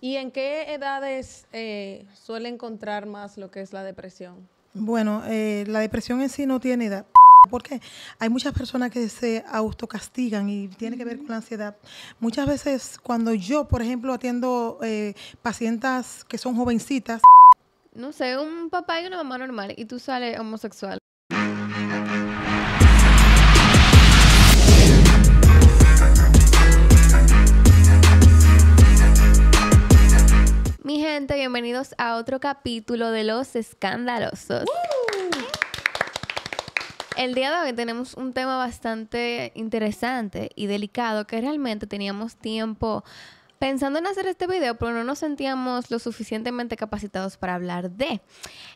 ¿Y en qué edades eh, suele encontrar más lo que es la depresión? Bueno, eh, la depresión en sí no tiene edad. Porque hay muchas personas que se autocastigan y tiene que ver con la ansiedad. Muchas veces cuando yo, por ejemplo, atiendo eh, pacientes que son jovencitas. No sé, un papá y una mamá normal y tú sales homosexual. bienvenidos a otro capítulo de Los Escandalosos. El día de hoy tenemos un tema bastante interesante y delicado que realmente teníamos tiempo pensando en hacer este video, pero no nos sentíamos lo suficientemente capacitados para hablar de.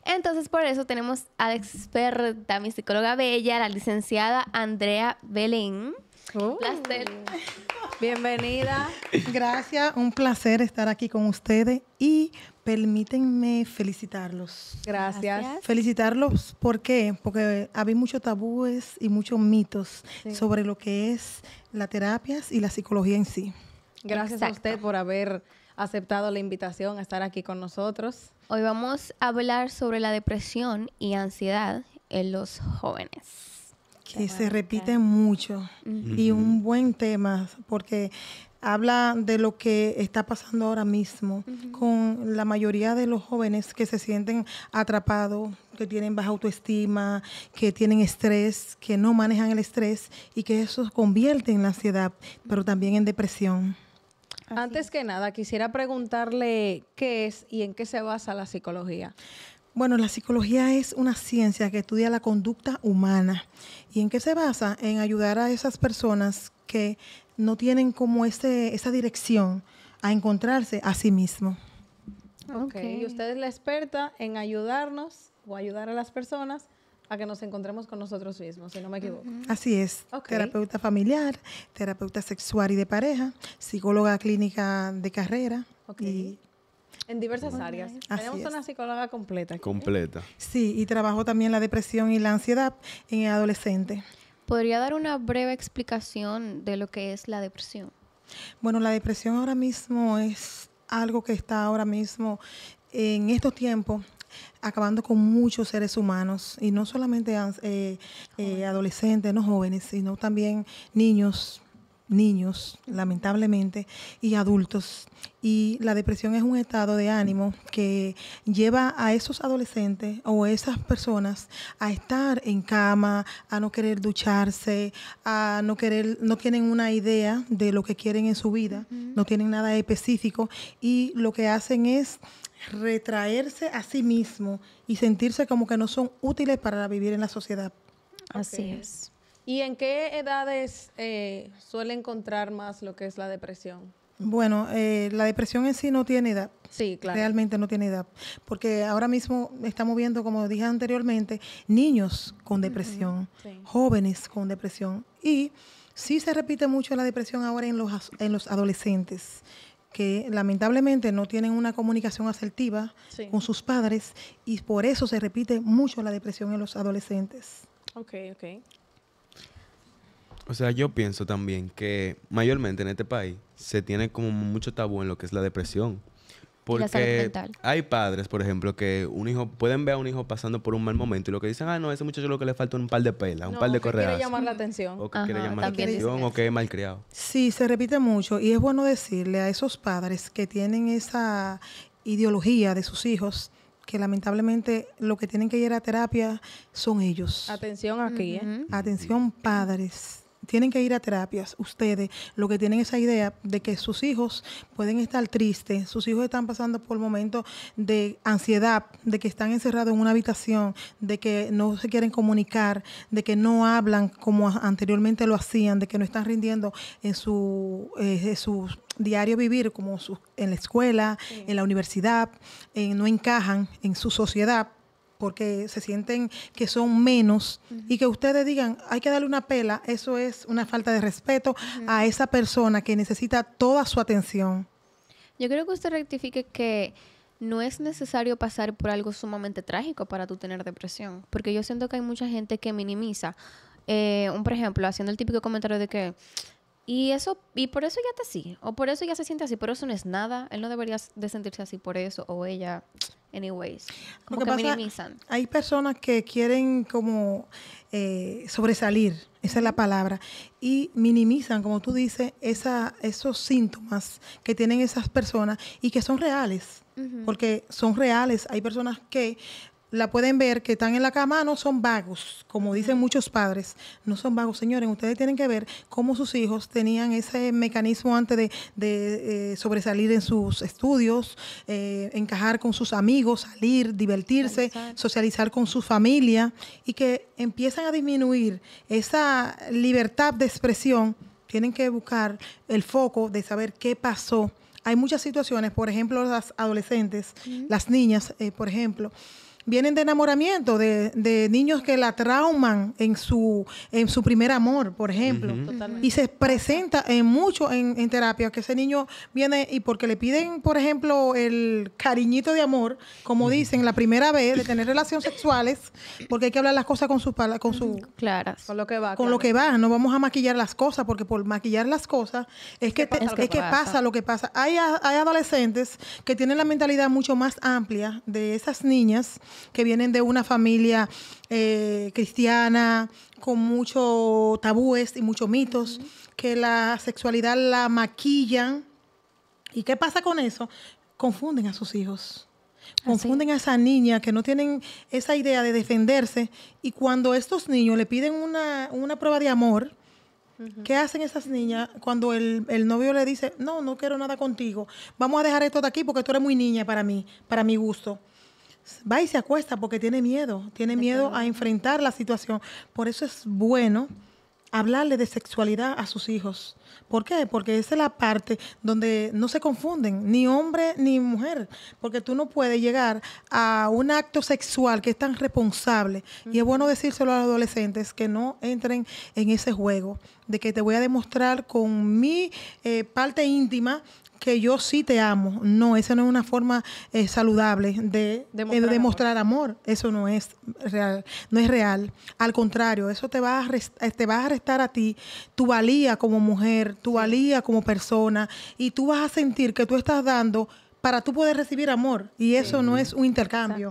Entonces, por eso tenemos a la experta, mi psicóloga bella, la licenciada Andrea Belén placer. Uh. Bienvenida. Gracias, un placer estar aquí con ustedes y permítanme felicitarlos. Gracias. Felicitarlos, ¿por qué? Porque había muchos tabúes y muchos mitos sobre lo que es la terapia y la psicología en sí. Gracias a usted por haber aceptado la invitación a estar aquí con nosotros. Hoy vamos a hablar sobre la depresión y ansiedad en los jóvenes que se repite mucho y un buen tema porque habla de lo que está pasando ahora mismo con la mayoría de los jóvenes que se sienten atrapados, que tienen baja autoestima, que tienen estrés, que no manejan el estrés y que eso convierte en ansiedad, pero también en depresión. Antes que nada, quisiera preguntarle qué es y en qué se basa la psicología. Bueno, la psicología es una ciencia que estudia la conducta humana. ¿Y en qué se basa? En ayudar a esas personas que no tienen como ese, esa dirección a encontrarse a sí mismo. ok, y usted es la experta en ayudarnos o ayudar a las personas a que nos encontremos con nosotros mismos, si no me equivoco. Así es. Terapeuta familiar, terapeuta sexual y de pareja, psicóloga clínica de carrera en diversas áreas. Tenemos una psicóloga completa. ¿eh? completa. Sí, y trabajó también la depresión y la ansiedad en el adolescente. ¿Podría dar una breve explicación de lo que es la depresión? Bueno, la depresión ahora mismo es algo que está ahora mismo en estos tiempos acabando con muchos seres humanos y no solamente eh, eh, adolescentes, no jóvenes, sino también niños, niños, lamentablemente, y adultos. Y la depresión es un estado de ánimo que lleva a esos adolescentes o esas personas a estar en cama, a no querer ducharse, a no querer, no tienen una idea de lo que quieren en su vida, no tienen nada específico y lo que hacen es retraerse a sí mismo y sentirse como que no son útiles para vivir en la sociedad. Así es. ¿Y en qué edades eh, suele encontrar más lo que es la depresión? Bueno, eh, la depresión en sí no tiene edad. Sí, claro. Realmente no tiene edad. Porque ahora mismo estamos viendo, como dije anteriormente, niños con depresión, jóvenes con depresión. Y sí se repite mucho la depresión ahora en los, en los adolescentes que lamentablemente no tienen una comunicación asertiva con sus padres y por eso se repite mucho la depresión en los adolescentes. Ok, ok. O sea, yo pienso también que mayormente en este país se tiene como mucho tabú en lo que es la depresión. Porque hay padres, por ejemplo, que un hijo pueden ver a un hijo pasando por un mal momento y lo que dicen, ah, no, ese muchacho lo que le falta es un par de pelas, un par de correas. quiere llamar la atención. O quiere llamar la atención, o que es malcriado. Sí, se repite mucho. Y es bueno decirle a esos padres que tienen esa ideología de sus hijos que lamentablemente lo que tienen que ir a terapia son ellos. Atención aquí, ¿eh? Atención padres tienen que ir a terapias. Ustedes, lo que tienen esa idea de que sus hijos pueden estar tristes, sus hijos están pasando por momentos de ansiedad, de que están encerrados en una habitación, de que no se quieren comunicar, de que no hablan como anteriormente lo hacían, de que no están rindiendo en su, eh, su diario vivir, como en la escuela, en la universidad, eh, no encajan en su sociedad porque se sienten que son menos y que ustedes digan, hay que darle una pela, eso es una falta de respeto a esa persona que necesita toda su atención. Yo creo que usted rectifique que no es necesario pasar por algo sumamente trágico para tú tener depresión, porque yo siento que hay mucha gente que minimiza, eh, un por ejemplo, haciendo el típico comentario de que y eso y por eso ya te así, o por eso ya se siente así, pero eso no es nada, él no debería de sentirse así por eso o ella anyways. minimizan. Hay personas que quieren como eh, sobresalir, esa es la palabra, y minimizan, como tú dices, esa, esos síntomas que tienen esas personas y que son reales. Porque son reales. Hay personas que la pueden ver que están en la cama, ah, no son vagos, como dicen muchos padres, no son vagos, señores, ustedes tienen que ver cómo sus hijos tenían ese mecanismo antes de, eh, sobresalir en sus estudios, eh, encajar con sus amigos, salir, divertirse, socializar. con su familia y que empiezan a disminuir esa libertad de expresión, tienen que buscar el foco de saber qué pasó. Hay muchas situaciones, por ejemplo, las adolescentes, las niñas, eh, por ejemplo, vienen de enamoramiento, de, de, niños que la trauman en su, en su primer amor, por ejemplo. Y se presenta en mucho en, en, terapia que ese niño viene y porque le piden, por ejemplo, el cariñito de amor, como dicen, la primera vez de tener relaciones sexuales, porque hay que hablar las cosas con sus con su claras. Con lo que va. Con lo que va, no vamos a maquillar las cosas, porque por maquillar las cosas es que, es que, pasa. lo que pasa. Hay, hay adolescentes que tienen la mentalidad mucho más amplia de esas niñas que vienen de una familia eh, cristiana con muchos tabúes y muchos mitos, que la sexualidad la maquillan. ¿Y qué pasa con eso? Confunden a sus hijos. Confunden a esa niña que no tienen esa idea de defenderse. Y cuando estos niños le piden una, prueba de amor, ¿qué hacen esas niñas cuando el, el, novio le dice, no, no quiero nada contigo, vamos a dejar esto de aquí porque tú eres muy niña para mí, para mi gusto? va y se acuesta porque tiene miedo, tiene miedo a enfrentar la situación. Por eso es bueno hablarle de sexualidad a sus hijos. ¿Por qué? Porque esa es la parte donde no se confunden, ni hombre ni mujer, porque tú no puedes llegar a un acto sexual que es tan responsable. Y es bueno decírselo a los adolescentes que no entren en ese juego, de que te voy a demostrar con mi eh, parte íntima que yo sí te amo. No, esa no es una forma eh, saludable de eh, demostrar, amor. Eso no es real. No es real. Al contrario, eso te va a restar, eh, te va a restar a ti tu valía como mujer, tu valía como persona y tú vas a sentir que tú estás dando para tú poder recibir amor. Y eso no es un intercambio.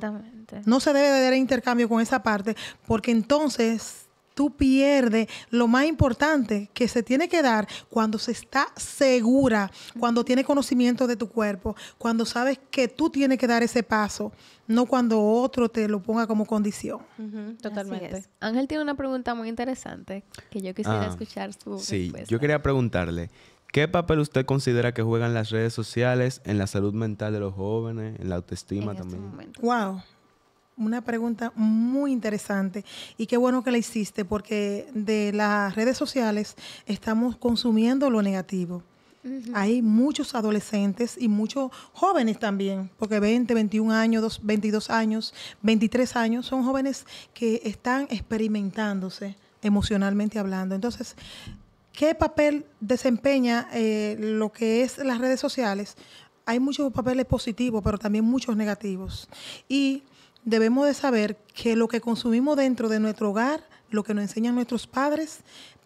No se debe de dar intercambio con esa parte, porque entonces tú pierdes lo más importante que se tiene que dar cuando se está segura, cuando tiene conocimiento de tu cuerpo, cuando sabes que tú tienes que dar ese paso, no cuando otro te lo ponga como condición. totalmente. Ángel tiene una pregunta muy interesante que yo quisiera ah, escuchar su sí, yo quería preguntarle. ¿Qué papel usted considera que juegan las redes sociales en la salud mental de los jóvenes, en la autoestima este también? wow, una pregunta muy interesante y qué bueno que la hiciste porque de las redes sociales estamos consumiendo lo negativo. Hay muchos adolescentes y muchos jóvenes también, porque 20, 21 años, 22 años, 23 años, son jóvenes que están experimentándose emocionalmente hablando. Entonces, ¿qué papel desempeña eh, lo que es las redes sociales? Hay muchos papeles positivos, pero también muchos negativos. Y debemos de saber que lo que consumimos dentro de nuestro hogar, lo que nos enseñan nuestros padres,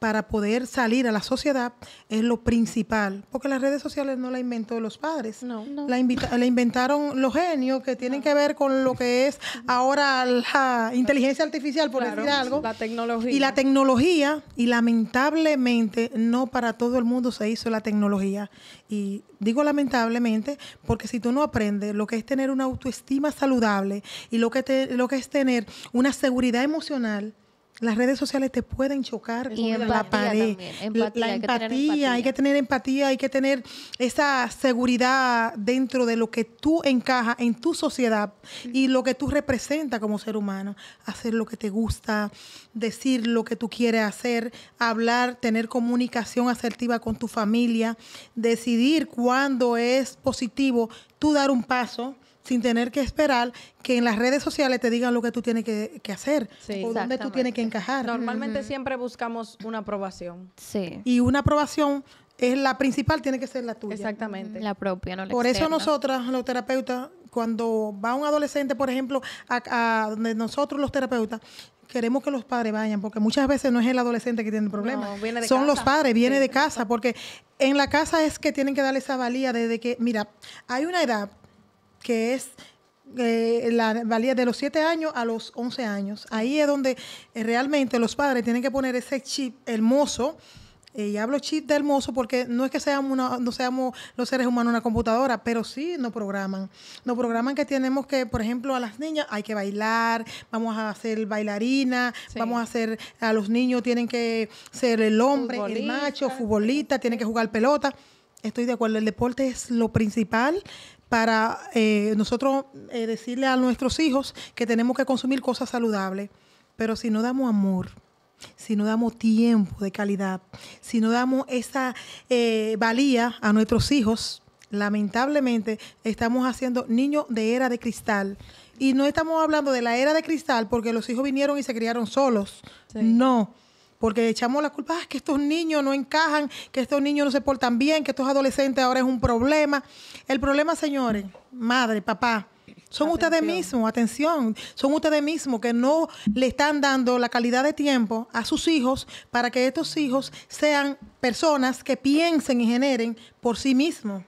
para poder salir a la sociedad es lo principal, porque las redes sociales no la inventó los padres, no, no. La, inventaron los genios que tienen que ver con lo que es ahora la inteligencia artificial, por decir algo, la tecnología. y la tecnología, y lamentablemente no para todo el mundo se hizo la tecnología, y digo lamentablemente porque si tú no aprendes lo que es tener una autoestima saludable y lo que, te lo que es tener una seguridad emocional, las redes sociales te pueden chocar y la pared. Empatía, la empatía, hay que, tener empatía, hay que tener esa seguridad dentro de lo que tú encajas en tu sociedad y lo que tú representas como ser humano. Hacer lo que te gusta, decir lo que tú quieres hacer, hablar, tener comunicación asertiva con tu familia, decidir cuándo es positivo tú dar un paso sin tener que esperar que en las redes sociales te digan lo que tú tienes que, hacer o dónde tú tienes que encajar. Normalmente siempre buscamos una aprobación. Sí. Y una aprobación es la principal, tiene que ser la tuya. Exactamente. La propia, Por eso nosotras, los terapeutas, cuando va un adolescente, por ejemplo, a, donde nosotros los terapeutas, queremos que los padres vayan, porque muchas veces no es el adolescente que tiene el problema, no, viene de son los padres, viene de casa, porque en la casa es que tienen que darle esa valía desde de que, mira, hay una edad que es eh, la valía de los 7 años a los 11 años. Ahí es donde eh, realmente los padres tienen que poner ese chip hermoso. Eh, y hablo chip de hermoso porque no es que seamos no seamos los seres humanos una computadora, pero sí nos programan. Nos programan que tenemos que, por ejemplo, a las niñas hay que bailar, vamos a ser bailarina, vamos a hacer, a los niños tienen que ser el hombre, el macho, futbolista, tienen que jugar pelota. Estoy de acuerdo, el deporte es lo principal, para eh, nosotros eh, decirle a nuestros hijos que tenemos que consumir cosas saludables. Pero si no damos amor, si no damos tiempo de calidad, si no damos esa eh, valía a nuestros hijos, lamentablemente estamos haciendo niños de era de cristal. Y no estamos hablando de la era de cristal porque los hijos vinieron y se criaron solos. No porque echamos la culpa, ah, que estos niños no encajan, que estos niños no se portan bien, que estos adolescentes ahora es un problema. El problema, señores, madre, papá, son ustedes mismos, atención, son ustedes mismos que no le están dando la calidad de tiempo a sus hijos para que estos hijos sean personas que piensen y generen por sí mismos.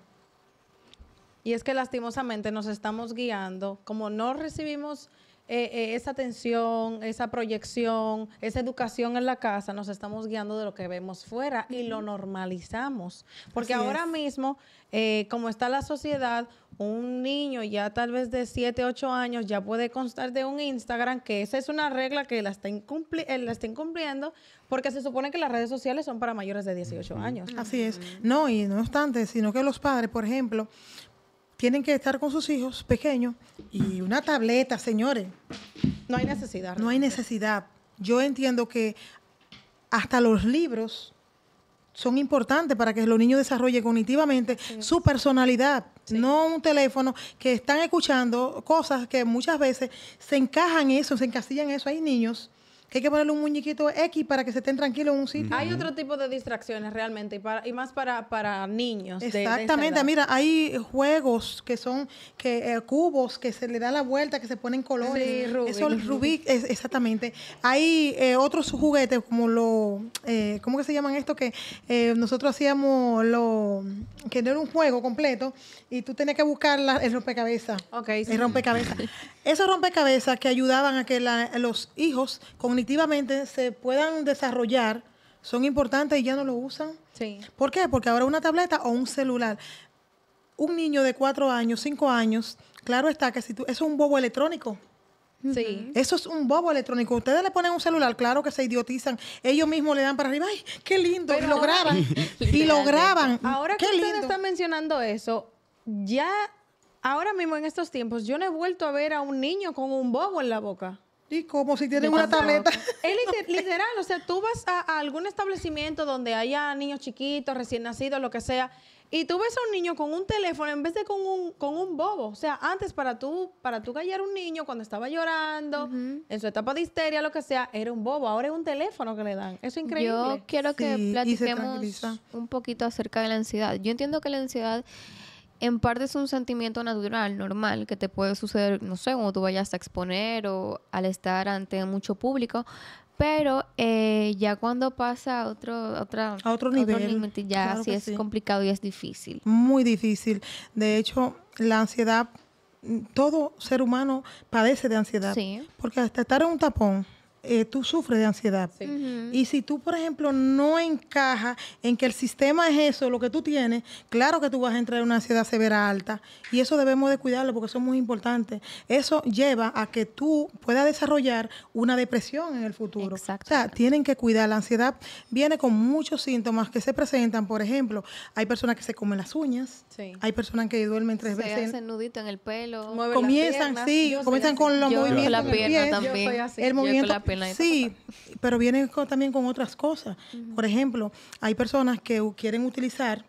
Y es que lastimosamente nos estamos guiando, como no recibimos eh, eh, esa atención, esa proyección, esa educación en la casa, nos estamos guiando de lo que vemos fuera y lo normalizamos. Porque ahora mismo, eh, como está la sociedad, un niño ya tal vez de 7, 8 años ya puede constar de un Instagram que esa es una regla que la está, la está incumpliendo porque se supone que las redes sociales son para mayores de 18 años. Así es. No, y no obstante, sino que los padres, por ejemplo, tienen que estar con sus hijos pequeños y una tableta, señores. No hay necesidad. No hay necesidad. Yo entiendo que hasta los libros son importantes para que los niños desarrollen cognitivamente su personalidad, no un teléfono que están escuchando cosas que muchas veces se encajan eso, se encasillan eso. Hay niños hay que ponerle un muñequito X para que se estén tranquilos en un sitio. Hay otro tipo de distracciones realmente y, más para, niños. Exactamente, mira, hay juegos que son que eh, cubos que se le da la vuelta, que se ponen colores. Sí, rubí Eso, Rubik, exactamente. Hay eh, otros juguetes como los, eh, ¿cómo que se llaman esto? Que nosotros hacíamos lo, que no era un juego completo y tú tenías que buscar el rompecabezas. Ok. Sí. El rompecabezas. Esos rompecabezas que ayudaban a que los hijos con Definitivamente, se puedan desarrollar son importantes y ya no lo usan. Sí. ¿Por qué? Porque ahora una tableta o un celular. Un niño de cuatro años, cinco años, claro está que si tú, eso es un bobo electrónico. Sí. Eso es un bobo electrónico. Ustedes le ponen un celular, claro que se idiotizan. Ellos mismos le dan para arriba, ¡ay, qué lindo! y lo graban. y lo graban. Ahora que lindo. ustedes están mencionando eso, ya ahora mismo en estos tiempos, yo no he vuelto a ver a un niño con un bobo en la boca. Y como si tienen una tableta. Es literal, o sea, tú vas a, algún establecimiento donde haya niños chiquitos, recién nacidos, lo que sea, y tú ves a un niño con un teléfono en vez de con un, con un bobo. O sea, antes para tú, para tú callar a un niño cuando estaba llorando, en su etapa de histeria, lo que sea, era un bobo. Ahora es un teléfono que le dan. Eso es increíble. Yo quiero que platicemos un poquito acerca de la ansiedad. Yo entiendo que la ansiedad en parte es un sentimiento natural, normal, que te puede suceder, no sé, cuando tú vayas a exponer o al estar ante mucho público, pero eh, ya cuando pasa a otro, a otro nivel, ya sí es complicado y es difícil. Muy difícil. De hecho, la ansiedad, todo ser humano padece de ansiedad. Porque hasta estar en un tapón, eh, tú sufres de ansiedad. Y si tú, por ejemplo, no encajas en que el sistema es eso, lo que tú tienes, claro que tú vas a entrar en una ansiedad severa alta. Y eso debemos de cuidarlo porque eso es muy importante. Eso lleva a que tú puedas desarrollar una depresión en el futuro. O sea, tienen que cuidar. La ansiedad viene con muchos síntomas que se presentan. Por ejemplo, hay personas que se comen las uñas, hay personas que duermen tres veces. Se hacen nudito en el pelo. Comienzan, sí, comienzan con los movimientos. Yo la pierna El movimiento Sí, pero vienen también con otras cosas. Por ejemplo, hay personas que quieren utilizar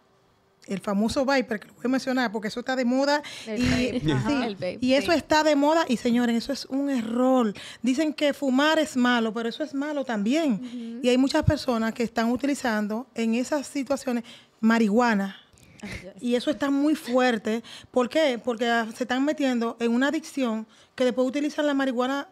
el famoso Viper, que lo voy a mencionar porque eso está de moda. y, eso está de moda. Y señores, eso es un error. Dicen que fumar es malo, pero eso es malo también. Y hay muchas personas que están utilizando en esas situaciones marihuana. Y eso está muy fuerte. ¿Por qué? Porque ah, se están metiendo en una adicción que después utilizan la marihuana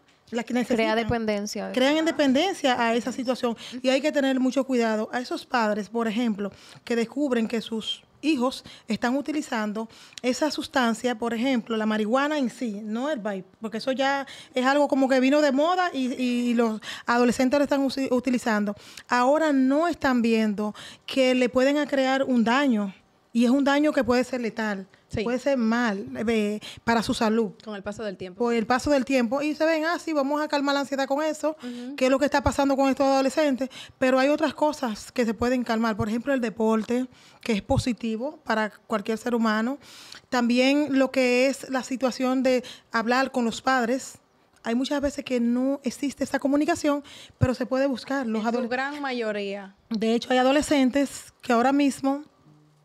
dependencia. Crean independencia a esa situación y hay que tener mucho cuidado. A esos padres, por ejemplo, que descubren que sus hijos están utilizando esa sustancia, por ejemplo, la marihuana en sí, no el vape, porque eso ya es algo como que vino de moda y los adolescentes lo están utilizando. Ahora no están viendo que le pueden crear un daño y es un daño que puede ser letal Puede ser mal eh, para su salud. Con el paso del tiempo. Con el paso del tiempo. Y se ven, ah, sí, vamos a calmar la ansiedad con eso, ¿Qué es lo que está pasando con estos adolescentes. Pero hay otras cosas que se pueden calmar. Por ejemplo, el deporte, que es positivo para cualquier ser humano. También lo que es la situación de hablar con los padres hay muchas veces que no existe esa comunicación, pero se puede buscar. Los en gran mayoría. De hecho, hay adolescentes que ahora mismo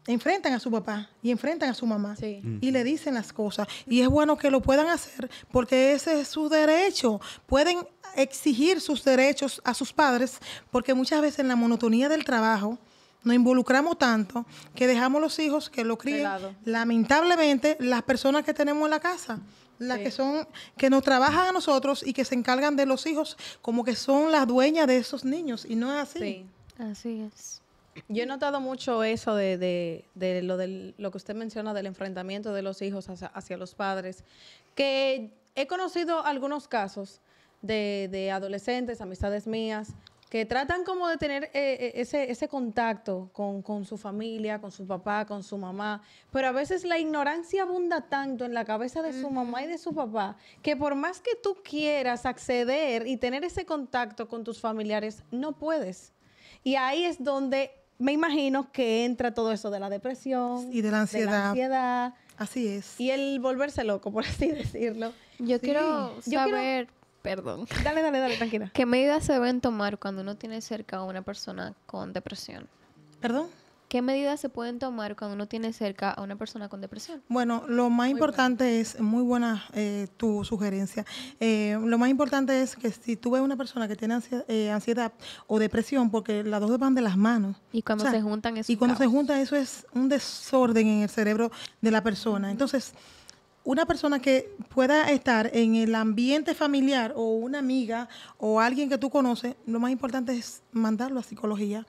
enfrentan a su papá y enfrentan a su mamá y le dicen las cosas. Y es bueno que lo puedan hacer porque ese es su derecho. Pueden exigir sus derechos a sus padres porque muchas veces en la monotonía del trabajo nos involucramos tanto que dejamos los hijos que lo críen. Lamentablemente, las personas que tenemos en la casa las que son que nos trabajan a nosotros y que se encargan de los hijos como que son las dueñas de esos niños y no es así. Así es. Yo he notado mucho eso de, de lo, que usted menciona del enfrentamiento de los hijos hacia, los padres, que he conocido algunos casos de, adolescentes, amistades mías, que tratan como de tener eh, eh, ese, contacto con, con, su familia, con su papá, con su mamá, pero a veces la ignorancia abunda tanto en la cabeza de su mamá y de su papá, que por más que tú quieras acceder y tener ese contacto con tus familiares, no puedes. Y ahí es donde me imagino que entra todo eso de la depresión y de la ansiedad. la ansiedad así es. Y el volverse loco, por así decirlo. Yo quiero saber, perdón. Dale, dale, dale, tranquila. ¿Qué medidas se deben tomar cuando uno tiene cerca a una persona con depresión? ¿Perdón? ¿Qué medidas se pueden tomar cuando uno tiene cerca a una persona con depresión? Bueno, lo más importante es, muy buena eh, tu sugerencia, eh, lo más importante es que si tú ves una persona que tiene eh, ansiedad, o depresión, porque las dos van de las manos. Y cuando se juntan eso. Y cuando se junta eso es un desorden en el cerebro de la persona. Entonces, una persona que pueda estar en el ambiente familiar o una amiga o alguien que tú conoces, lo más importante es mandarlo a psicología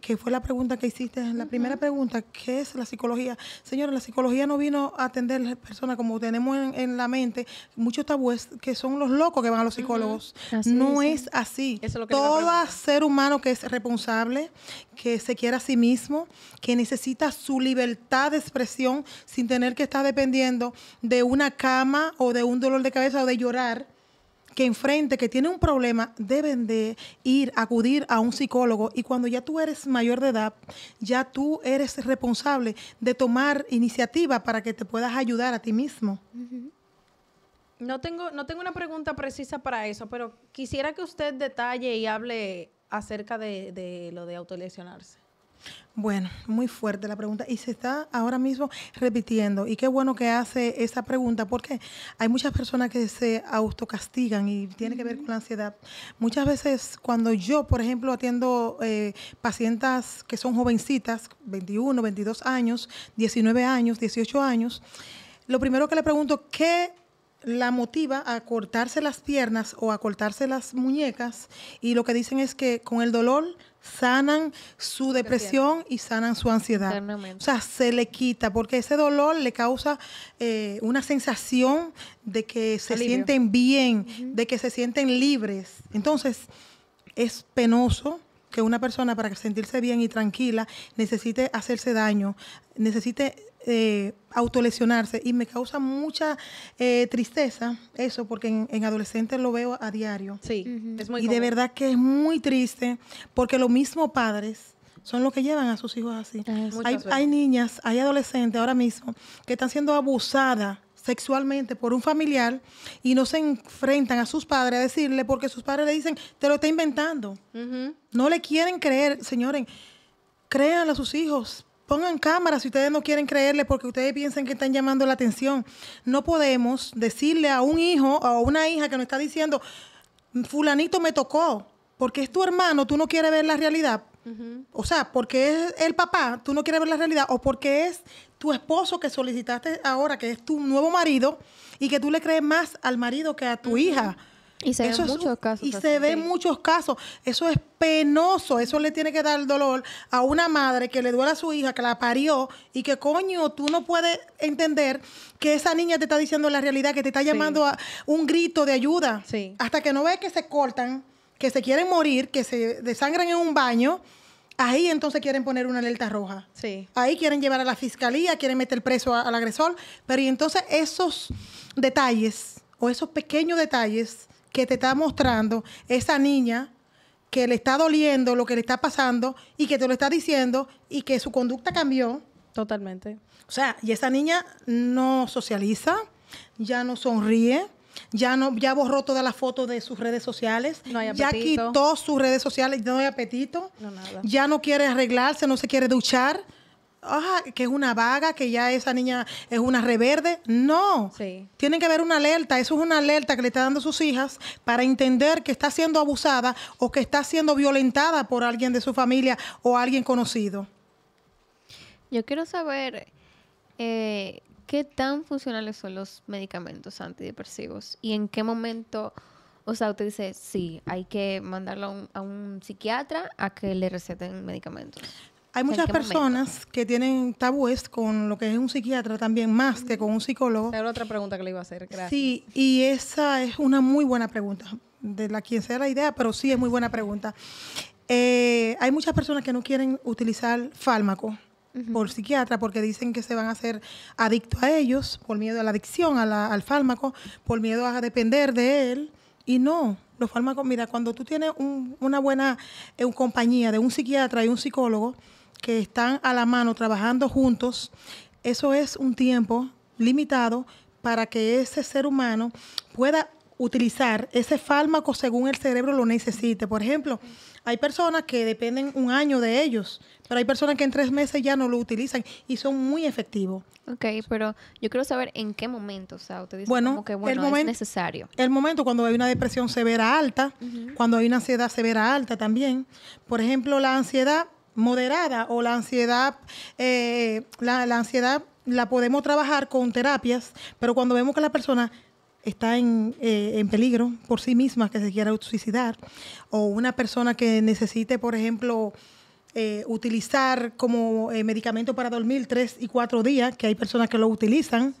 que fue la pregunta que hiciste, la primera pregunta, ¿qué es la psicología? Señora, la psicología no vino a atender a las personas como tenemos en, la mente muchos tabúes que son los locos que van a los psicólogos. No es, así. Todo ser humano que es responsable, que se quiera a sí mismo, que necesita su libertad de expresión sin tener que estar dependiendo de una cama o de un dolor de cabeza o de llorar que enfrente, que tiene un problema, deben de ir, acudir a un psicólogo y cuando ya tú eres mayor de edad, ya tú eres responsable de tomar iniciativa para que te puedas ayudar a ti mismo. No tengo, no tengo una pregunta precisa para eso, pero quisiera que usted detalle y hable acerca de, de lo de autolesionarse. Bueno, muy fuerte la pregunta y se está ahora mismo repitiendo. Y qué bueno que hace esa pregunta porque hay muchas personas que se autocastigan y tiene que ver con la ansiedad. Muchas veces cuando yo, por ejemplo, atiendo eh, pacientes que son jovencitas, 21, 22 años, 19 años, 18 años, lo primero que le pregunto, ¿qué la motiva a cortarse las piernas o a cortarse las muñecas? Y lo que dicen es que con el dolor sanan su depresión y sanan su ansiedad. O sea, se le quita, porque ese dolor le causa eh, una sensación de que se sienten bien, de que se sienten libres. Entonces, es penoso que una persona para sentirse bien y tranquila necesite hacerse daño, necesite eh, autolesionarse y me causa mucha eh, tristeza eso, porque en, adolescentes lo veo a diario. Sí, es muy Y de verdad que es muy triste, porque los mismos padres son los que llevan a sus hijos así. hay, niñas, hay adolescentes ahora mismo que están siendo abusadas sexualmente por un familiar y no se enfrentan a sus padres a decirle porque sus padres le dicen, te lo está inventando. No le quieren creer, señores, créanle a sus hijos, Pongan cámara si ustedes no quieren creerle porque ustedes piensan que están llamando la atención. No podemos decirle a un hijo o a una hija que nos está diciendo, fulanito me tocó, porque es tu hermano, tú no quieres ver la realidad. O sea, porque es el papá, tú no quieres ver la realidad, o porque es tu esposo que solicitaste ahora, que es tu nuevo marido, y que tú le crees más al marido que a tu hija. Y se ven muchos casos. Y se ven muchos casos. Eso es penoso. Eso le tiene que dar dolor a una madre que le duele a su hija, que la parió y que, coño, tú no puedes entender que esa niña te está diciendo la realidad, que te está llamando a un grito de ayuda. Sí. Hasta que no ve que se cortan, que se quieren morir, que se desangran en un baño. Ahí entonces quieren poner una alerta roja. Ahí quieren llevar a la fiscalía, quieren meter preso al agresor. Pero entonces esos detalles o esos pequeños detalles que te está mostrando esa niña que le está doliendo lo que le está pasando y que te lo está diciendo y que su conducta cambió. Totalmente. O sea, y esa niña no socializa, ya no sonríe, ya no ya borró todas las fotos de sus redes sociales, ya quitó sus redes sociales, no hay apetito, ya no quiere arreglarse, no se quiere duchar, que es una vaga, que ya esa niña es una reverde. No. Sí. Tienen que haber una alerta. Eso es una alerta que le está dando sus hijas para entender que está siendo abusada o que está siendo violentada por alguien de su familia o alguien conocido. Yo quiero saber eh, qué tan funcionales son los medicamentos antidepresivos y en qué momento. O sea, usted dice, sí, hay que mandarlo a un, a un, psiquiatra a que le receten medicamentos. Hay muchas personas que tienen tabúes con lo que es un psiquiatra también, más que con un psicólogo. Era otra pregunta que le iba a hacer, gracias. Sí, y esa es una muy buena pregunta, de la quien sea la idea, pero sí es muy buena pregunta. Eh, hay muchas personas que no quieren utilizar fármaco por psiquiatra porque dicen que se van a hacer adictos a ellos por miedo a la adicción al fármaco, por miedo a depender de él. Y no, los fármacos, mira, cuando tú tienes una buena eh, compañía de un psiquiatra y un psicólogo, que están a la mano trabajando juntos, eso es un tiempo limitado para que ese ser humano pueda utilizar ese fármaco según el cerebro lo necesite. Por ejemplo, hay personas que dependen un año de ellos, pero hay personas que en tres meses ya no lo utilizan y son muy efectivos. Ok, pero yo quiero saber en qué momento, o sea, usted dice que es necesario. El momento cuando hay una depresión severa alta, cuando hay una ansiedad severa alta también. Por ejemplo, la ansiedad moderada o la ansiedad, eh, la, ansiedad la podemos trabajar con terapias, pero cuando vemos que la persona está en, eh, en, peligro por sí misma, que se quiera suicidar, o una persona que necesite, por ejemplo, eh, utilizar como medicamento para dormir tres y cuatro días, que hay personas que lo utilizan,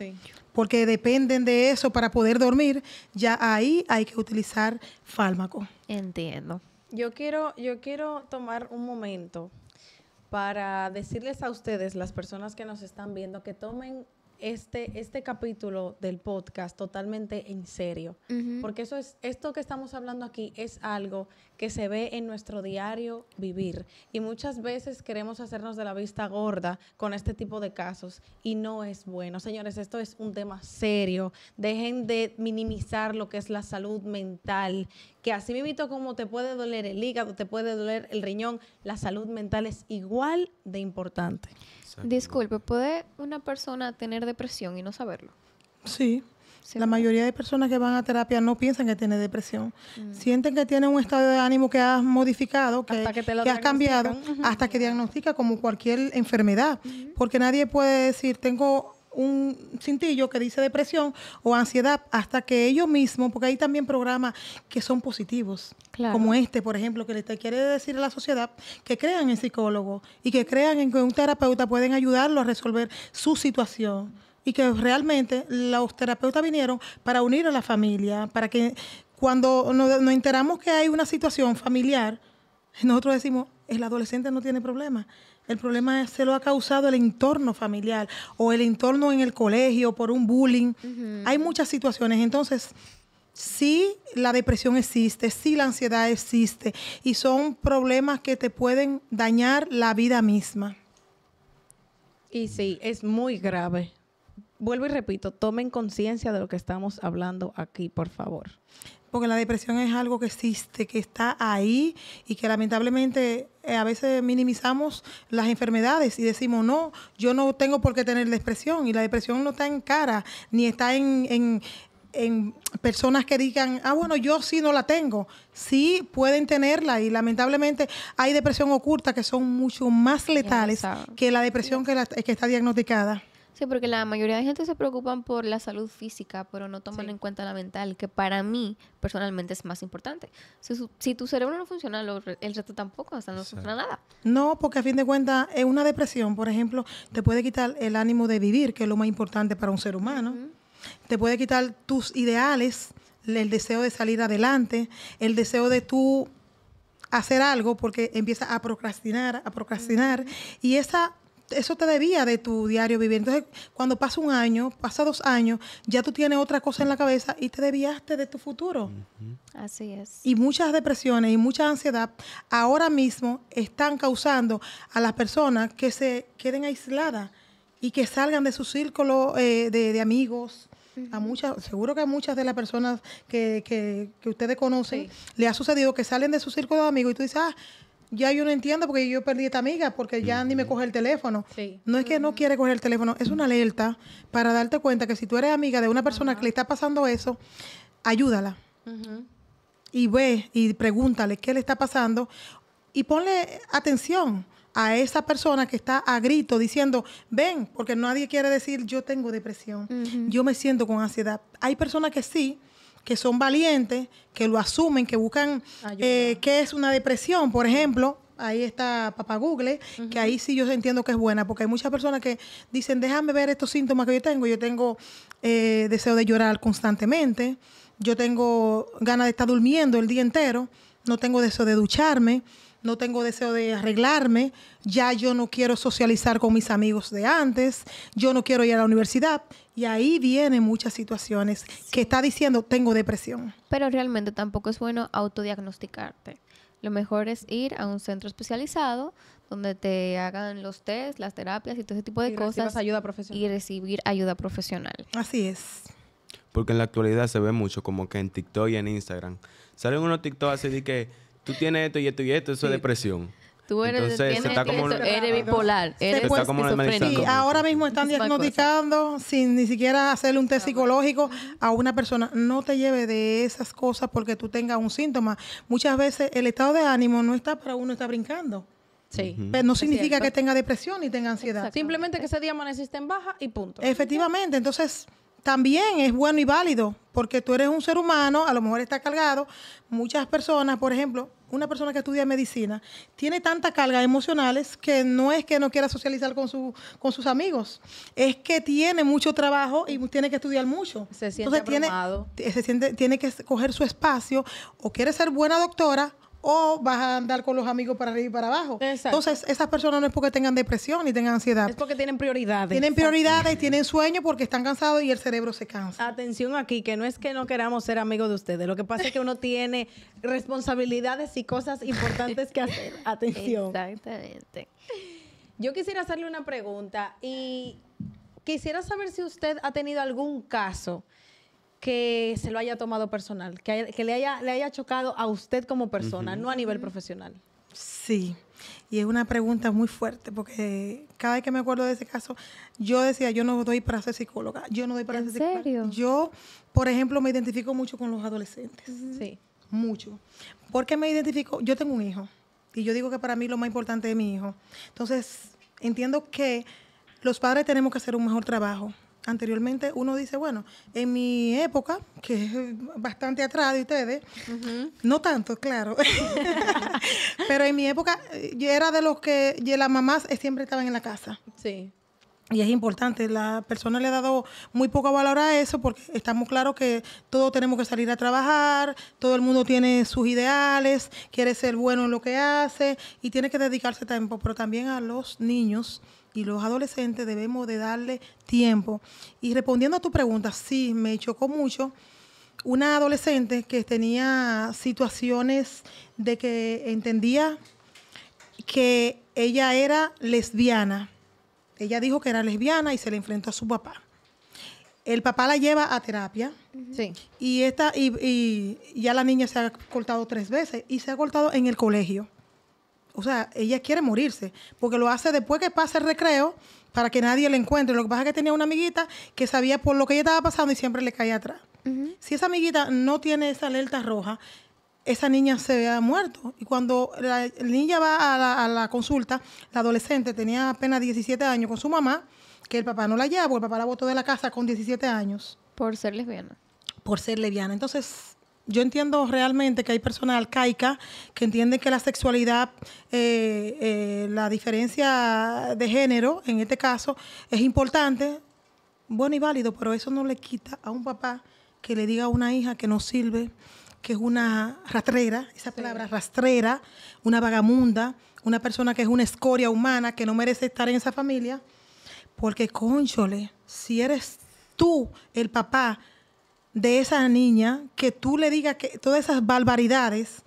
porque dependen de eso para poder dormir, ya ahí hay que utilizar fármaco. Entiendo. Yo quiero, yo quiero tomar un momento para decirles a ustedes, las personas que nos están viendo, que tomen este, este capítulo del podcast totalmente en serio, porque eso es, esto que estamos hablando aquí es algo que se ve en nuestro diario vivir y muchas veces queremos hacernos de la vista gorda con este tipo de casos y no es bueno. Señores, esto es un tema serio, dejen de minimizar lo que es la salud mental, que así mismo como te puede doler el hígado, te puede doler el riñón, la salud mental es igual de importante. Disculpe, ¿puede una persona tener depresión y no saberlo? Sí. La mayoría de personas que van a terapia no piensan que tiene depresión. Mm. Sienten que tienen un estado de ánimo que has modificado, que, has cambiado, hasta que diagnostica como cualquier enfermedad. Porque nadie puede decir, tengo un cintillo que dice depresión o ansiedad hasta que ellos mismos, porque hay también programas que son positivos, como este, por ejemplo, que le quiere decir a la sociedad que crean en psicólogos y que crean en que un terapeuta pueden ayudarlo a resolver su situación y que realmente los terapeutas vinieron para unir a la familia, para que cuando nos, nos, enteramos que hay una situación familiar, nosotros decimos, el adolescente no tiene problema, el problema se lo ha causado el entorno familiar o el entorno en el colegio por un bullying. Hay muchas situaciones. Entonces, sí la depresión existe, sí la ansiedad existe y son problemas que te pueden dañar la vida misma. Y sí, es muy grave. Vuelvo y repito, tomen conciencia de lo que estamos hablando aquí, por favor que la depresión es algo que existe, que está ahí y que lamentablemente eh, a veces minimizamos las enfermedades y decimos, no, yo no tengo por qué tener depresión y la depresión no está en cara, ni está en, en personas que digan, ah, bueno, yo sí no la tengo. Sí pueden tenerla y lamentablemente hay depresión oculta que son mucho más letales que la depresión que, que está diagnosticada. Sí, porque la mayoría de gente se preocupan por la salud física, pero no toman en cuenta la mental, que para mí personalmente es más importante. Si, tu cerebro no funciona, el resto tampoco, hasta no funciona nada. No, porque a fin de cuentas, eh, una depresión, por ejemplo, te puede quitar el ánimo de vivir, que es lo más importante para un ser humano. Te puede quitar tus ideales, el deseo de salir adelante, el deseo de tú hacer algo porque empieza a procrastinar, a procrastinar. Y esa eso te debía de tu diario vivir. Entonces, cuando pasa un año, pasa dos años, ya tú tienes otra cosa en la cabeza y te debíaste de tu futuro. Así es. Y muchas depresiones y mucha ansiedad ahora mismo están causando a las personas que se queden aisladas y que salgan de su círculo eh, de, amigos. A muchas, seguro que a muchas de las personas que, que, que ustedes conocen le ha sucedido que salen de su círculo de amigos y tú dices, ah, ya yo no entiendo porque yo perdí esta amiga porque ya ni me coge el teléfono. No es que no quiere coger el teléfono, es una alerta para darte cuenta que si tú eres amiga de una persona que le está pasando eso, ayúdala. Y ve y pregúntale qué le está pasando y ponle atención a esa persona que está a grito diciendo, ven, porque nadie quiere decir yo tengo depresión, yo me siento con ansiedad. Hay personas que sí, que son valientes, que lo asumen, que buscan eh, qué es una depresión, por ejemplo. Ahí está Papá Google, que ahí sí yo entiendo que es buena, porque hay muchas personas que dicen, déjame ver estos síntomas que yo tengo. Yo tengo eh, deseo de llorar constantemente, yo tengo ganas de estar durmiendo el día entero, no tengo deseo de ducharme, no tengo deseo de arreglarme, ya yo no quiero socializar con mis amigos de antes, yo no quiero ir a la universidad. Y ahí vienen muchas situaciones que está diciendo, tengo depresión. Pero realmente tampoco es bueno autodiagnosticarte. Lo mejor es ir a un centro especializado donde te hagan los test, las terapias y todo ese tipo de cosas. Y recibir ayuda profesional. Así es. Porque en la actualidad se ve mucho como que en TikTok y en Instagram. Salen unos TikTok así de que tú tienes esto y esto y esto, eso es depresión. Tú eres, Entonces, está como, eres bipolar, eres se ahora mismo están diagnosticando sin ni siquiera hacerle un test psicológico a una persona. No te lleve de esas cosas porque tú tengas un síntoma. Muchas veces el estado de ánimo no está para uno está brincando. Sí. Pero no significa que tenga depresión y tenga ansiedad. Simplemente que ese día amaneciste en baja y punto. Efectivamente, entonces también es bueno y válido, porque tú eres un ser humano, a lo mejor está cargado. Muchas personas, por ejemplo, una persona que estudia medicina tiene tanta carga emocionales que no es que no quiera socializar con, con sus amigos, es que tiene mucho trabajo y tiene que estudiar mucho. Se siente se siente, tiene que coger su espacio o quiere ser buena doctora o vas a andar con los amigos para arriba y para abajo. Entonces, esas personas no es porque tengan depresión ni tengan ansiedad. Es porque tienen prioridades. Tienen prioridades, tienen sueño porque están cansados y el cerebro se cansa. Atención aquí, que no es que no queramos ser amigos de ustedes. Lo que pasa es que uno tiene responsabilidades y cosas importantes que hacer. Atención. Exactamente. Yo quisiera hacerle una pregunta y quisiera saber si usted ha tenido algún caso que se lo haya tomado personal, que, le, haya, le haya chocado a usted como persona, no a nivel profesional. Sí, y es una pregunta muy fuerte porque cada vez que me acuerdo de ese caso, yo decía, yo no doy para ser psicóloga, yo no doy para ¿En ser serio? Yo, por ejemplo, me identifico mucho con los adolescentes. Sí. Mucho. Porque me identifico, yo tengo un hijo y yo digo que para mí lo más importante es mi hijo. Entonces, entiendo que los padres tenemos que hacer un mejor trabajo anteriormente uno dice, bueno, en mi época, que es bastante atrás de ustedes, no tanto, claro, pero en mi época eh, yo era de los que las mamás siempre estaban en la casa. Sí. Y es importante, la persona le ha dado muy poco valor a eso porque estamos claros que todos tenemos que salir a trabajar, todo el mundo tiene sus ideales, quiere ser bueno en lo que hace y tiene que dedicarse tiempo, pero también a los niños y los adolescentes debemos de darle tiempo. Y respondiendo a tu pregunta, sí, me chocó mucho una adolescente que tenía situaciones de que entendía que ella era lesbiana. Ella dijo que era lesbiana y se le enfrentó a su papá. El papá la lleva a terapia. Sí. Y, esta, y, y ya la niña se ha cortado tres veces y se ha cortado en el colegio o sea, ella quiere morirse, porque lo hace después que pase el recreo para que nadie le encuentre. Lo que pasa es que tenía una amiguita que sabía por lo que ella estaba pasando y siempre le caía atrás. Si esa amiguita no tiene esa alerta roja, esa niña se ha muerto. Y cuando la niña va a la, consulta, la adolescente tenía apenas 17 años con su mamá, que el papá no la lleva, el papá la botó de la casa con 17 años. Por ser lesbiana. Por ser lesbiana. Entonces, yo entiendo realmente que hay personas arcaicas que entienden que la sexualidad, eh, eh, la diferencia de género, en este caso, es importante, bueno y válido, pero eso no le quita a un papá que le diga a una hija que no sirve, que es una rastrera, esa palabra rastrera, una vagamunda, una persona que es una escoria humana, que no merece estar en esa familia, porque conchole, si eres tú el papá, de esa niña que tú le digas que todas esas barbaridades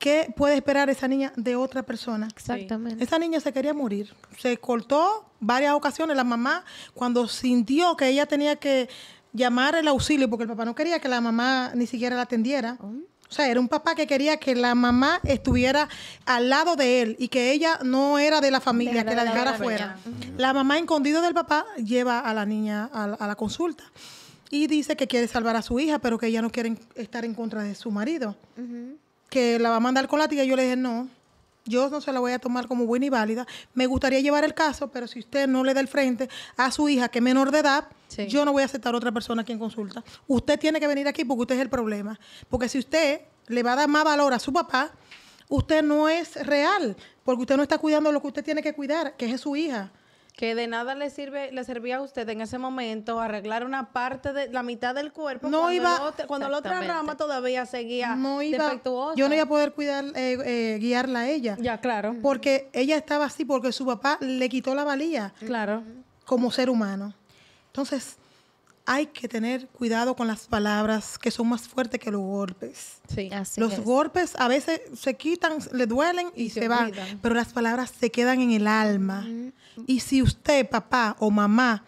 ¿qué puede esperar esa niña de otra persona? Exactamente. Esa niña se quería morir. Se cortó varias ocasiones. La mamá, cuando sintió que ella tenía que llamar el auxilio, porque el papá no quería que la mamá ni siquiera la atendiera. Oh. O sea, era un papá que quería que la mamá estuviera al lado de él y que ella no era de la familia, que la dejara fuera. La mamá, escondida del papá, lleva a la niña a la consulta y dice que quiere salvar a su hija, pero que ella no quiere estar en contra de su marido. Que la va a mandar con la tía. Yo le dije, no, yo no se la voy a tomar como buena y válida. Me gustaría llevar el caso, pero si usted no le da el frente a su hija, que es menor de edad, yo no voy a aceptar otra persona aquí en consulta. Usted tiene que venir aquí porque usted es el problema. Porque si usted le va a dar más valor a su papá, usted no es real, porque usted no está cuidando lo que usted tiene que cuidar, que es su hija que de nada le sirve, le servía a usted en ese momento arreglar una parte de la mitad del cuerpo. No cuando iba, cuando la otra rama todavía seguía Yo no iba a poder cuidar, eh, eh, guiarla a ella. Ya, claro. Porque ella estaba así porque su papá le quitó la valía. Claro. Como ser humano. Entonces, hay que tener cuidado con las palabras que son más fuertes que los golpes. Sí, Los golpes a veces se quitan, le duelen y, se, van, pero las palabras se quedan en el alma. Y si usted, papá o mamá,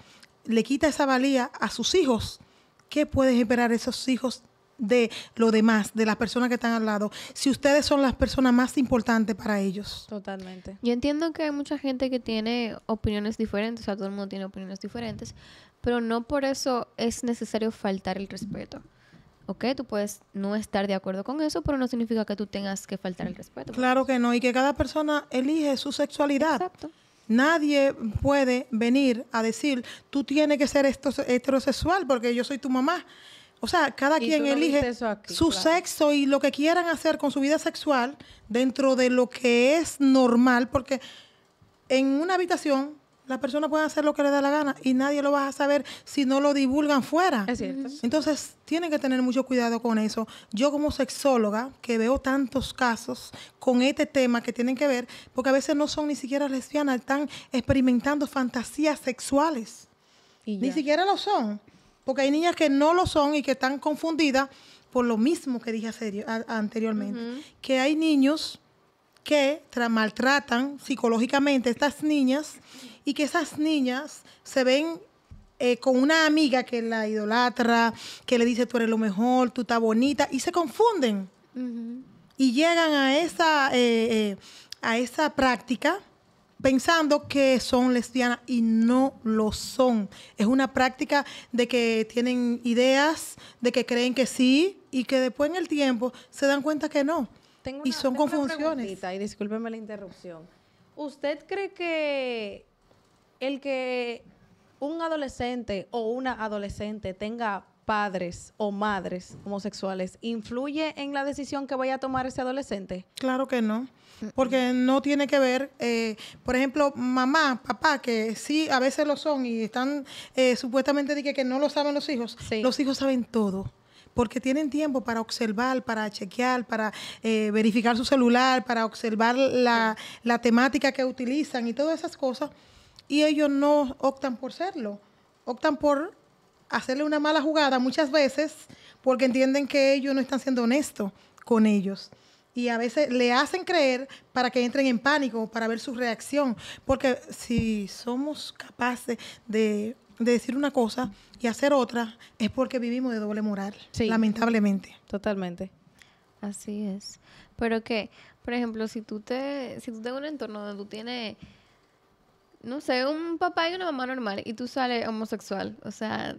le quita esa valía a sus hijos, ¿qué puedes esperar esos hijos de lo demás, de las personas que están al lado, si ustedes son las personas más importantes para ellos. Totalmente. Yo entiendo que hay mucha gente que tiene opiniones diferentes, o sea, todo el mundo tiene opiniones diferentes, pero no por eso es necesario faltar el respeto. ¿ok? Tú puedes no estar de acuerdo con eso, pero no significa que tú tengas que faltar el respeto. Claro que no, y que cada persona elige su sexualidad. Exacto. Nadie puede venir a decir, tú tienes que ser heterosexual porque yo soy tu mamá. O sea, cada quien elige su sexo y lo que quieran hacer con su vida sexual dentro de lo que es normal, porque en una habitación la persona puede hacer lo que le da la gana y nadie lo va a saber si no lo divulgan fuera. Es cierto. Entonces, tienen que tener mucho cuidado con eso. Yo como sexóloga, que veo tantos casos con este tema que tienen que ver, porque a veces no son ni siquiera lesbianas, están experimentando fantasías sexuales. ni siquiera lo son. Porque hay niñas que no lo son y que están confundidas por lo mismo que dije anteriormente. Que hay niños que maltratan psicológicamente a estas niñas y que esas niñas se ven eh, con una amiga que la idolatra, que le dice tú eres lo mejor, tú estás bonita, y se confunden. Y llegan a esa, eh, eh, a esa práctica pensando que son lesbianas y no lo son. Es una práctica de que tienen ideas, de que creen que sí y que después en el tiempo se dan cuenta que no. y son confusiones. y discúlpeme la interrupción. ¿Usted cree que el que un adolescente o una adolescente tenga padres o madres homosexuales influye en la decisión que vaya a tomar ese adolescente? Claro que no, porque no tiene que ver, eh, por ejemplo, mamá, papá, que sí, a veces lo son y están eh, supuestamente de que, no lo saben los hijos, los hijos saben todo porque tienen tiempo para observar, para chequear, para eh, verificar su celular, para observar la, la, temática que utilizan y todas esas cosas, y ellos no optan por serlo, optan por hacerle una mala jugada muchas veces porque entienden que ellos no están siendo honestos con ellos. Y a veces le hacen creer para que entren en pánico, para ver su reacción. Porque si somos capaces de, decir una cosa y hacer otra, es porque vivimos de doble moral, lamentablemente. Totalmente. Así es. Pero que, por ejemplo, si tú te, si tú te en un entorno donde tú tienes no sé, un papá y una mamá normal y tú sales homosexual. O sea,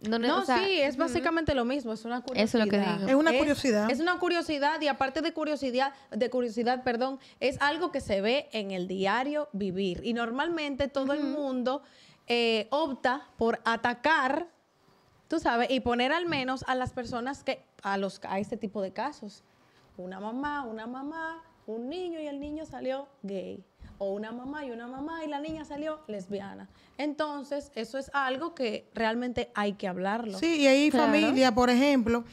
no, sí, es básicamente lo mismo, es una curiosidad. es una curiosidad. Es, una curiosidad y aparte de curiosidad, de curiosidad, perdón, es algo que se ve en el diario vivir y normalmente todo el mundo eh, opta por atacar, tú sabes, y poner al menos a las personas que a los a este tipo de casos, una mamá, una mamá, un niño y el niño salió gay o una mamá y una mamá y la niña salió lesbiana. Entonces, eso es algo que realmente hay que hablarlo. Sí, y hay familia, por ejemplo,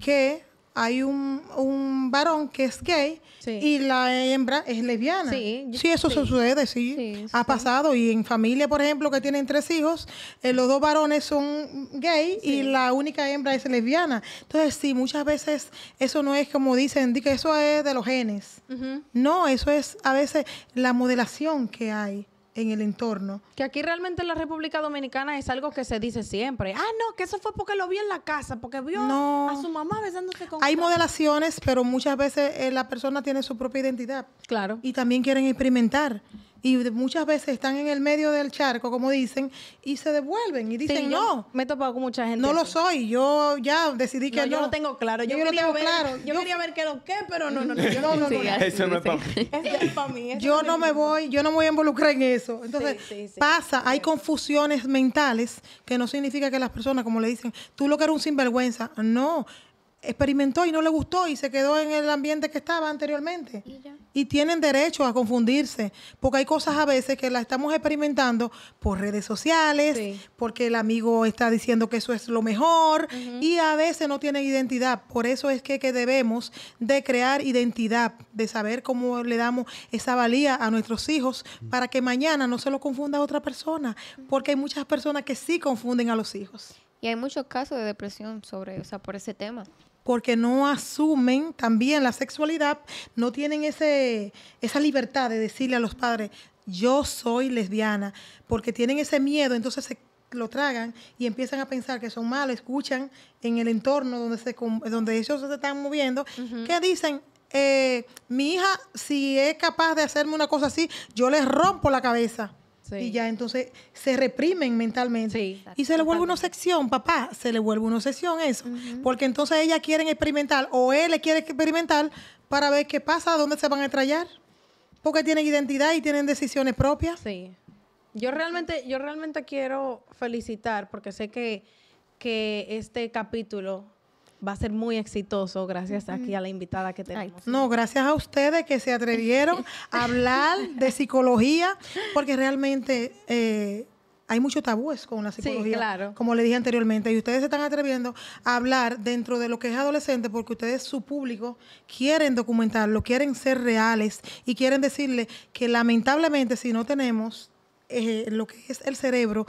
que hay un, varón que es gay y la hembra es lesbiana. Sí, eso sucede, sí. Ha pasado. Y en familia, por ejemplo, que tienen tres hijos, eh, los dos varones son gay y la única hembra es lesbiana. Entonces, sí, muchas veces eso no es como dicen, que eso es de los genes. No, eso es a veces la modelación que hay en el entorno. Que aquí realmente en la República Dominicana es algo que se dice siempre. Ah, no, que eso fue porque lo vi en la casa, porque vio a su mamá besándose con... Hay modelaciones, pero muchas veces eh, la persona tiene su propia identidad. Claro. Y también quieren experimentar y muchas veces están en el medio del charco, como dicen, y se devuelven y dicen, no. Me he topado con mucha gente. No lo soy, yo ya decidí que no. Yo no. lo tengo claro, yo, yo quería, ver, claro. Yo, qué lo que, pero no, no, no, no, Eso no es para mí. yo no me voy, yo no me voy a involucrar en eso. Entonces, pasa, hay confusiones mentales que no significa que las personas, como le dicen, tú lo que eres un sinvergüenza, no experimentó y no le gustó y se quedó en el ambiente que estaba anteriormente. Y, tienen derecho a confundirse, porque hay cosas a veces que las estamos experimentando por redes sociales, porque el amigo está diciendo que eso es lo mejor y a veces no tienen identidad. Por eso es que, debemos de crear identidad, de saber cómo le damos esa valía a nuestros hijos para que mañana no se lo confunda a otra persona, porque hay muchas personas que sí confunden a los hijos. Y hay muchos casos de depresión sobre, o sea, por ese tema porque no asumen también la sexualidad, no tienen ese, esa libertad de decirle a los padres, yo soy lesbiana, porque tienen ese miedo, entonces se lo tragan y empiezan a pensar que son malos, escuchan en el entorno donde, se, donde ellos se están moviendo, que dicen, eh, mi hija, si es capaz de hacerme una cosa así, yo les rompo la cabeza. Y ya entonces se reprimen mentalmente. y se le vuelve una obsesión, papá, se le vuelve una obsesión eso. Porque entonces ellas quieren experimentar o él quiere experimentar para ver qué pasa, dónde se van a estrellar. Porque tienen identidad y tienen decisiones propias. Sí. Yo realmente, yo realmente quiero felicitar porque sé que, que este capítulo va a ser muy exitoso gracias aquí a la invitada que tenemos. no, gracias a ustedes que se atrevieron a hablar de psicología, porque realmente eh, hay muchos tabúes con la psicología. Como le dije anteriormente, y ustedes se están atreviendo a hablar dentro de lo que es adolescente, porque ustedes, su público, quieren documentarlo, quieren ser reales y quieren decirle que lamentablemente si no tenemos eh, lo que es el cerebro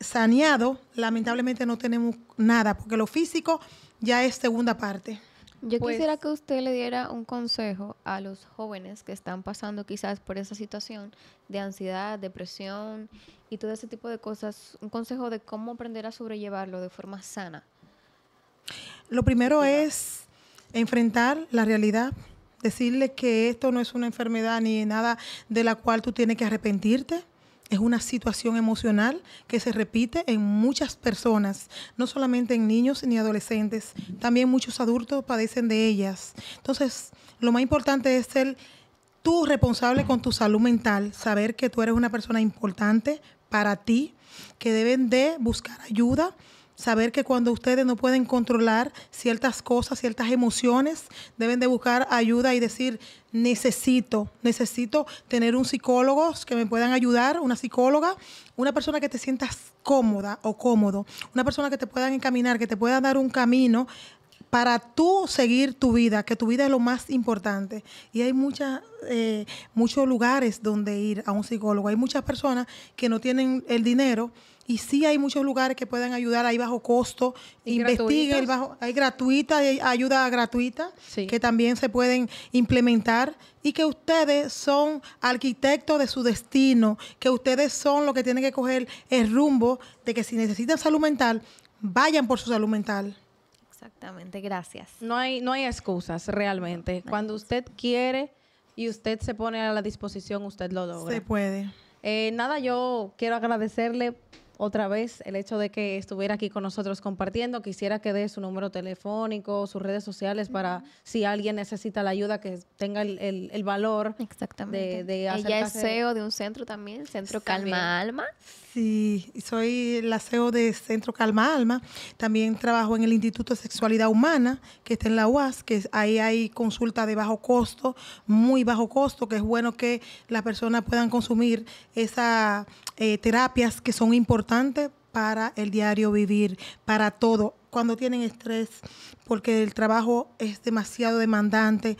saneado, lamentablemente no tenemos nada, porque lo físico ya es segunda parte. Yo pues quisiera que usted le diera un consejo a los jóvenes que están pasando quizás por esa situación de ansiedad, depresión y todo ese tipo de cosas, un consejo de cómo aprender a sobrellevarlo de forma sana. Lo primero es enfrentar la realidad, decirle que esto no es una enfermedad ni nada de la cual tú tienes que arrepentirte es una situación emocional que se repite en muchas personas, no solamente en niños ni adolescentes, también muchos adultos padecen de ellas. Entonces, lo más importante es ser tú responsable con tu salud mental, saber que tú eres una persona importante para ti, que deben de buscar ayuda saber que cuando ustedes no pueden controlar ciertas cosas, ciertas emociones, deben de buscar ayuda y decir, necesito, necesito tener un psicólogo que me puedan ayudar, una psicóloga, una persona que te sientas cómoda o cómodo, una persona que te puedan encaminar, que te pueda dar un camino para tú seguir tu vida, que tu vida es lo más importante. Y hay muchas, eh, muchos lugares donde ir a un psicólogo. Hay muchas personas que no tienen el dinero y sí hay muchos lugares que pueden ayudar, ahí bajo costo, investiguen hay gratuita, ayuda gratuita que también se pueden implementar y que ustedes son arquitectos de su destino, que ustedes son los que tienen que coger el rumbo de que si necesitan salud mental, vayan por su salud mental. Exactamente, gracias. No hay, no hay excusas realmente. Cuando usted quiere y usted se pone a la disposición, usted lo logra. Se puede. Eh, nada, yo quiero agradecerle otra vez el hecho de que estuviera aquí con nosotros compartiendo. Quisiera que dé su número telefónico, sus redes sociales para si alguien necesita la ayuda, que tenga el, valor de, de Ella es CEO e de un centro también, Centro Calma Alma. Sí, soy la CEO de Centro Calma Alma. También trabajo en el Instituto de Sexualidad Humana, que está en la UAS, que ahí hay consulta de bajo costo, muy bajo costo, que es bueno que las personas puedan consumir esas eh, terapias que son importantes para el diario vivir, para todo. Cuando tienen estrés, porque el trabajo es demasiado demandante,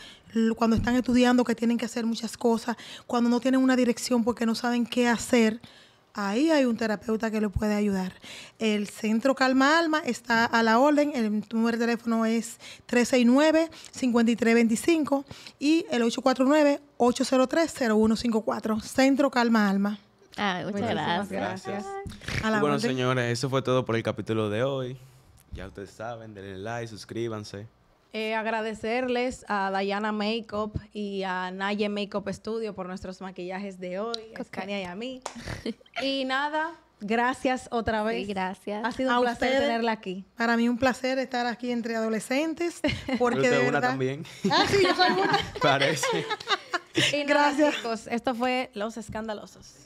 cuando están estudiando que tienen que hacer muchas cosas, cuando no tienen una dirección porque no saben qué hacer, ahí hay un terapeuta que lo puede ayudar. El Centro Calma Alma está a la orden, el número de teléfono es 369-5325 y el 849-803-0154, Centro Calma Alma. muchas, gracias. bueno, señores, eso fue todo por el capítulo de hoy. Ya ustedes saben, denle like, suscríbanse. Eh, agradecerles a Diana Makeup y a Naye Makeup Studio por nuestros maquillajes de hoy, a y a mí. y nada, gracias otra vez. gracias. Ha sido un placer tenerla aquí. Para mí un placer estar aquí entre adolescentes, porque de una también. Ah, sí, yo soy una. Parece. gracias. Chicos, esto fue Los Escandalosos.